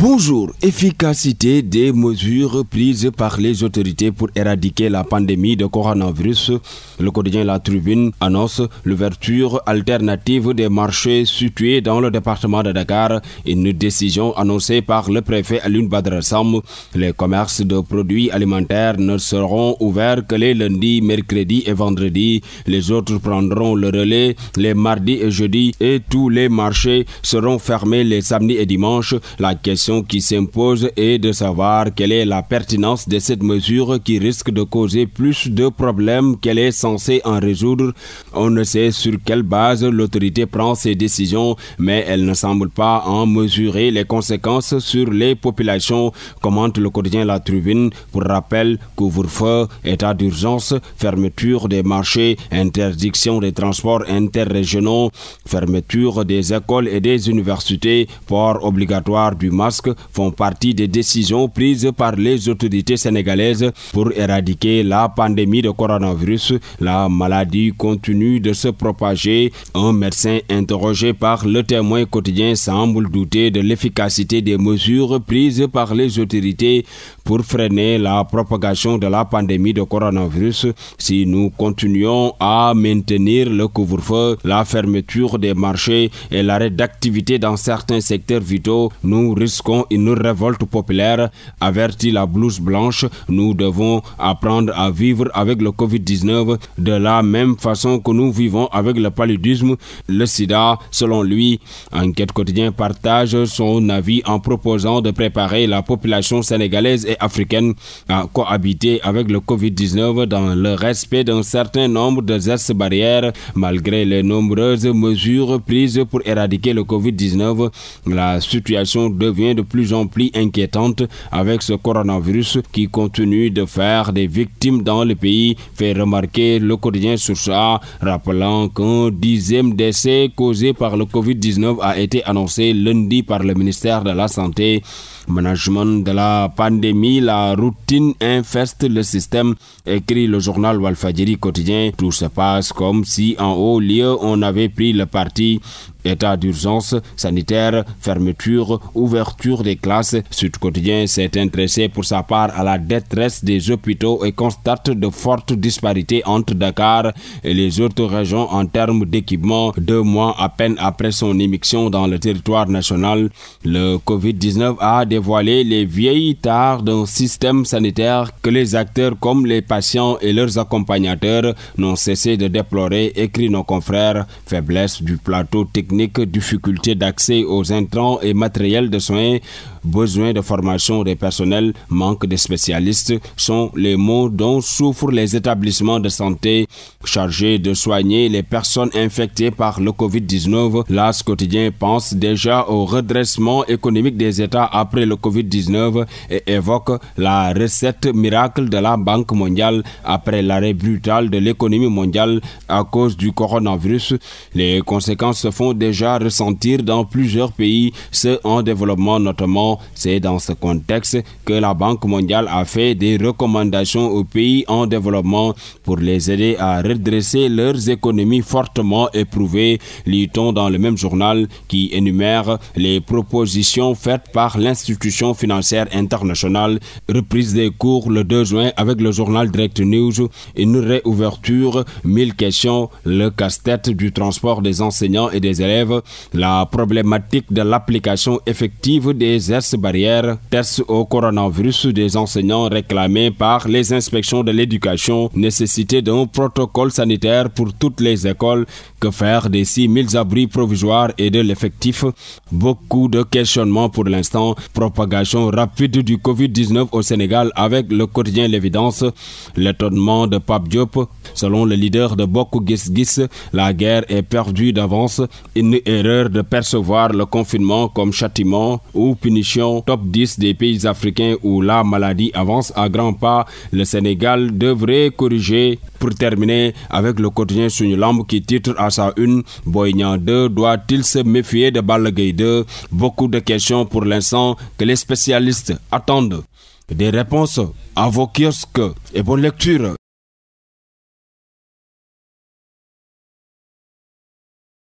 Bonjour. Efficacité des mesures prises par les autorités pour éradiquer la pandémie de coronavirus. Le quotidien La Tribune annonce l'ouverture alternative des marchés situés dans le département de Dakar. Une décision annoncée par le préfet Alun Badrassam. Les commerces de produits alimentaires ne seront ouverts que les lundis, mercredis et vendredis. Les autres prendront le relais les mardis et jeudis et tous les marchés seront fermés les samedis et dimanches. La question qui s'impose est de savoir quelle est la pertinence de cette mesure qui risque de causer plus de problèmes qu'elle est censée en résoudre. On ne sait sur quelle base l'autorité prend ses décisions, mais elle ne semble pas en mesurer les conséquences sur les populations, commente le quotidien La Tribune. Pour rappel, couvre-feu, état d'urgence, fermeture des marchés, interdiction des transports interrégionaux, fermeture des écoles et des universités, port obligatoire du masque font partie des décisions prises par les autorités sénégalaises pour éradiquer la pandémie de coronavirus. La maladie continue de se propager. Un médecin interrogé par le témoin quotidien semble douter de l'efficacité des mesures prises par les autorités pour freiner la propagation de la pandémie de coronavirus. Si nous continuons à maintenir le couvre-feu, la fermeture des marchés et l'arrêt d'activité dans certains secteurs vitaux, nous risquons une révolte populaire, avertit la blouse blanche. Nous devons apprendre à vivre avec le Covid-19 de la même façon que nous vivons avec le paludisme, le sida, selon lui. Enquête quotidien partage son avis en proposant de préparer la population sénégalaise et africaine à cohabiter avec le Covid-19 dans le respect d'un certain nombre de gestes barrières. Malgré les nombreuses mesures prises pour éradiquer le Covid-19, la situation devient de plus en plus inquiétante avec ce coronavirus qui continue de faire des victimes dans le pays, fait remarquer le quotidien sur rappelant qu'un dixième décès causé par le Covid-19 a été annoncé lundi par le ministère de la Santé. Management de la pandémie, la routine infeste le système, écrit le journal Walfadjiri quotidien. Tout se passe comme si en haut lieu on avait pris le parti État d'urgence sanitaire, fermeture, ouverture des classes. Sud Quotidien s'est intéressé pour sa part à la détresse des hôpitaux et constate de fortes disparités entre Dakar et les autres régions en termes d'équipement. Deux mois à peine après son émission dans le territoire national, le Covid-19 a des voilà les vieilles tares d'un système sanitaire que les acteurs comme les patients et leurs accompagnateurs n'ont cessé de déplorer, écrit nos confrères. Faiblesse du plateau technique, difficulté d'accès aux intrants et matériels de soins, besoin de formation des personnels, manque de spécialistes sont les mots dont souffrent les établissements de santé chargés de soigner les personnes infectées par le Covid-19. L'AS quotidien pense déjà au redressement économique des États après le Covid-19 et évoque la recette miracle de la Banque mondiale après l'arrêt brutal de l'économie mondiale à cause du coronavirus. Les conséquences se font déjà ressentir dans plusieurs pays, ceux en développement notamment c'est dans ce contexte que la Banque mondiale a fait des recommandations aux pays en développement pour les aider à redresser leurs économies fortement éprouvées, lit-on dans le même journal qui énumère les propositions faites par l'institution financière internationale. Reprise des cours le 2 juin avec le journal Direct News, une réouverture, mille questions, le casse-tête du transport des enseignants et des élèves, la problématique de l'application effective des aides barrières, barrière, test au coronavirus des enseignants réclamés par les inspections de l'éducation, nécessité d'un protocole sanitaire pour toutes les écoles, que faire des 6000 abris provisoires et de l'effectif. Beaucoup de questionnements pour l'instant, propagation rapide du Covid-19 au Sénégal avec le quotidien L'évidence, l'étonnement de Pape Diop. Selon le leader de Boko Gisgis, la guerre est perdue d'avance, une erreur de percevoir le confinement comme châtiment ou punition top 10 des pays africains où la maladie avance à grands pas, le Sénégal devrait corriger. Pour terminer, avec le quotidien sur qui titre à sa une, Boignan 2 doit-il se méfier de Balagay 2 Beaucoup de questions pour l'instant que les spécialistes attendent des réponses à vos kiosques et bonne lecture.